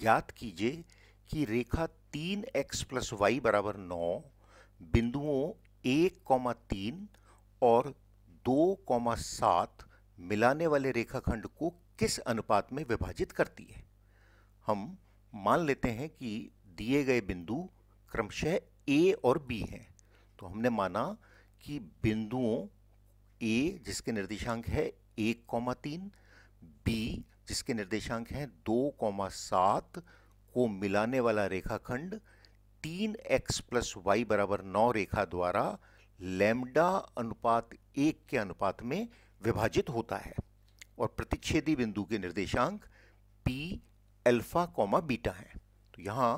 ज्ञात कीजिए कि रेखा तीन एक्स प्लस वाई बराबर नौ बिंदुओं एक कौमा तीन और दो कौमा सात मिलाने वाले रेखाखंड को किस अनुपात में विभाजित करती है हम मान लेते हैं कि दिए गए बिंदु क्रमशः ए और बी हैं तो हमने माना कि बिंदुओं ए जिसके निर्देशांक है एक कौमा तीन बी जिसके निर्देशांक हैं दो कौमा सात को मिलाने वाला रेखाखंड तीन एक्स प्लस वाई बराबर नौ रेखा द्वारा लैम्डा अनुपात एक के अनुपात में विभाजित होता है और प्रतिच्छेदी बिंदु के निर्देशांक पी अल्फा कौमा बीटा हैं तो यहाँ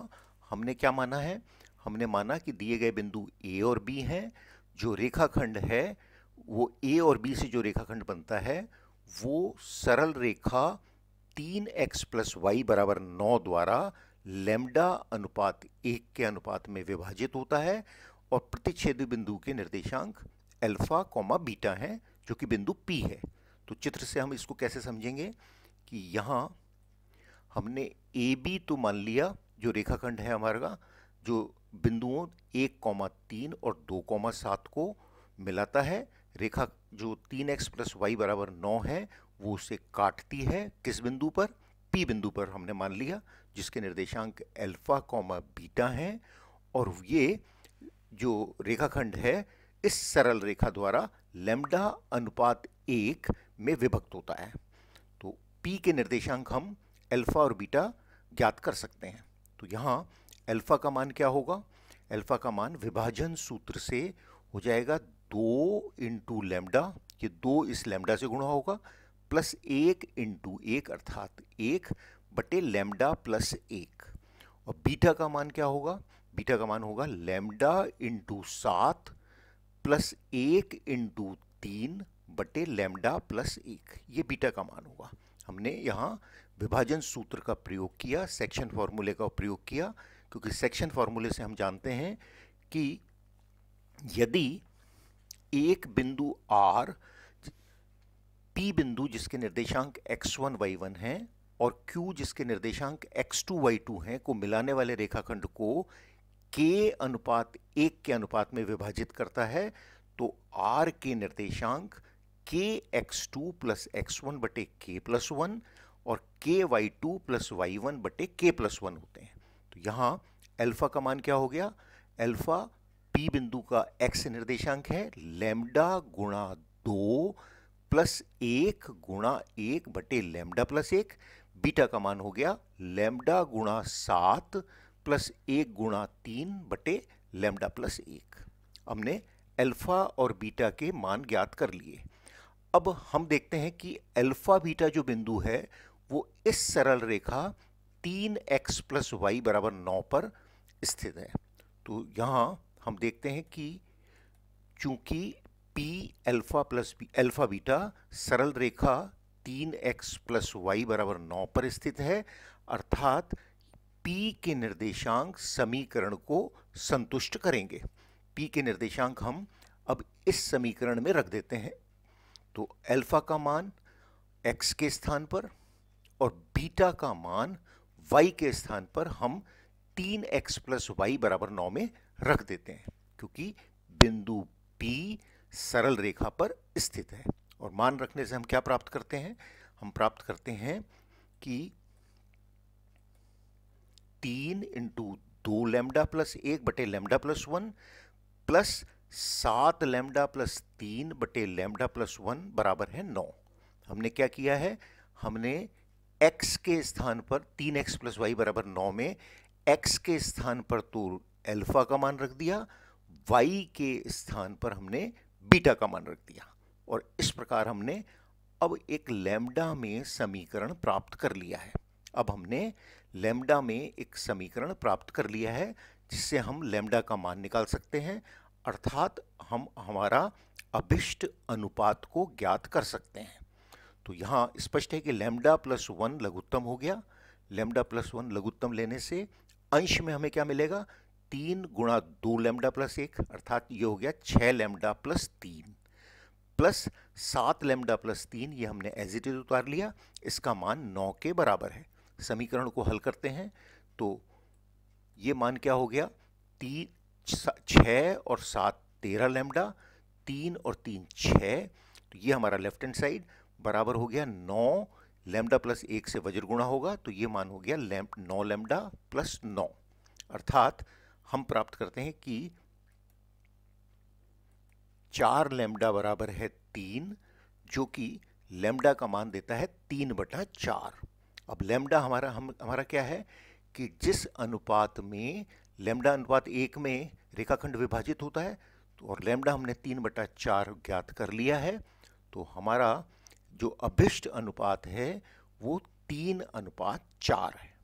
हमने क्या माना है हमने माना कि दिए गए बिंदु ए और बी हैं जो रेखाखंड है वो ए और बी से जो रेखाखंड बनता है वो सरल रेखा तीन एक्स प्लस वाई बराबर नौ द्वारा लेमडा अनुपात एक के अनुपात में विभाजित होता है और प्रतिच्छेद बिंदु के निर्देशांक अल्फा कॉमा बीटा हैं जो कि बिंदु पी है तो चित्र से हम इसको कैसे समझेंगे कि यहाँ हमने ए बी तो मान लिया जो रेखाखंड है हमारा जो बिंदुओं एक कॉमा तीन और दो कॉमा सात को मिलाता है रेखा जो तीन एक्स प्लस वाई बराबर नौ है वो उसे काटती है किस बिंदु पर पी बिंदु पर हमने मान लिया जिसके निर्देशांक अल्फा कॉमा बीटा हैं और ये जो रेखाखंड है इस सरल रेखा द्वारा लेमडा अनुपात एक में विभक्त होता है तो पी के निर्देशांक हम अल्फा और बीटा ज्ञात कर सकते हैं तो यहाँ अल्फा का मान क्या होगा अल्फा का मान विभाजन सूत्र से हो जाएगा दो इंटू लेमडा ये दो इस लेमडा से गुणा होगा प्लस एक इंटू एक अर्थात एक बटे लेमडा प्लस एक और बीटा का मान क्या होगा बीटा का मान होगा लेमडा इंटू सात प्लस एक इंटू तीन बटे लेमडा प्लस एक ये बीटा का मान होगा हमने यहाँ विभाजन सूत्र का प्रयोग किया सेक्शन फार्मूले का प्रयोग किया क्योंकि सेक्शन फार्मूले से हम जानते हैं कि यदि एक बिंदु आर P बिंदु जिसके निर्देशांक एक्स वन वाई वन है और क्यू जिसके निर्देशांक एक्स टू वाई टू हैं को मिलाने वाले रेखाखंड को के अनुपात एक के अनुपात में विभाजित करता है तो आर के निर्देशांक k x two plus x one बटे के प्लस वन और k y two plus y one बटे के प्लस वन होते हैं तो यहाँ अल्फा का मान क्या हो गया अल्फा पी बिंदु का एक्स निर्देशांक है लेमडा गुणा दो प्लस एक गुणा एक बटे लेमडा प्लस एक बीटा का मान हो गया लेमडा गुणा सात प्लस एक गुणा तीन बटे लेमडा प्लस एक हमने अल्फा और बीटा के मान ज्ञात कर लिए अब हम देखते हैं कि अल्फा बीटा जो बिंदु है वो इस सरल रेखा तीन एक्स प्लस वाई बराबर नौ पर स्थित है तो यहाँ हम देखते हैं कि चूंकि P alpha plus alpha alpha beta सरल रेखा तीन एक्स प्लस वाई बराबर नौ पर स्थित है अर्थात पी के निर्देशांक समीकरण को संतुष्ट करेंगे पी के निर्देशांक हम अब इस समीकरण में रख देते हैं तो अल्फा का मान एक्स के स्थान पर और बीटा का मान वाई के स्थान पर हम तीन एक्स प्लस वाई बराबर नौ में रख देते हैं क्योंकि बिंदु पी सरल रेखा पर स्थित है और मान रखने से हम क्या प्राप्त करते हैं हम प्राप्त करते हैं कि तीन इंटू दो लेमडा प्लस एक बटे लेमडा प्लस वन प्लस सात लेमडा प्लस तीन बटे लेमडा प्लस वन बराबर है नौ हमने क्या किया है हमने x के स्थान पर तीन एक्स प्लस वाई बराबर नौ में x के स्थान पर तो अल्फा का मान रख दिया y के स्थान पर हमने बीटा का मान रख दिया और इस प्रकार हमने अब एक लैम्डा में समीकरण प्राप्त कर लिया है अब हमने लैम्डा में एक समीकरण प्राप्त कर लिया है जिससे हम लैम्डा का मान निकाल सकते हैं अर्थात हम हमारा अभिष्ट अनुपात को ज्ञात कर सकते हैं तो यहाँ स्पष्ट है कि लैम्डा प्लस वन लघुत्तम हो गया लैम्डा प्लस वन लघुत्तम लेने से अंश में हमें क्या मिलेगा तीन गुणा दो लेमडा प्लस एक अर्थात ये हो गया छः लेमडा प्लस तीन प्लस सात लेमडा प्लस तीन ये हमने एज इट इज उतार लिया इसका मान नौ के बराबर है समीकरण को हल करते हैं तो ये मान क्या हो गया तीन छः और सात तेरह लेमडा तीन और तीन छः तो ये हमारा लेफ्ट हैंड साइड बराबर हो गया नौ लेमडा प्लस एक से वज्र गुणा होगा तो ये मान हो गया लेम नौ लेमडा प्लस नौ अर्थात हम प्राप्त करते हैं कि चार लेमडा बराबर है तीन जो कि लेमडा का मान देता है तीन बटा चार अब लेमडा हमारा हम हमारा क्या है कि जिस अनुपात में लेमडा अनुपात एक में रेखाखंड विभाजित होता है तो और लेमडा हमने तीन बटा चार ज्ञात कर लिया है तो हमारा जो अभिष्ट अनुपात है वो तीन अनुपात चार है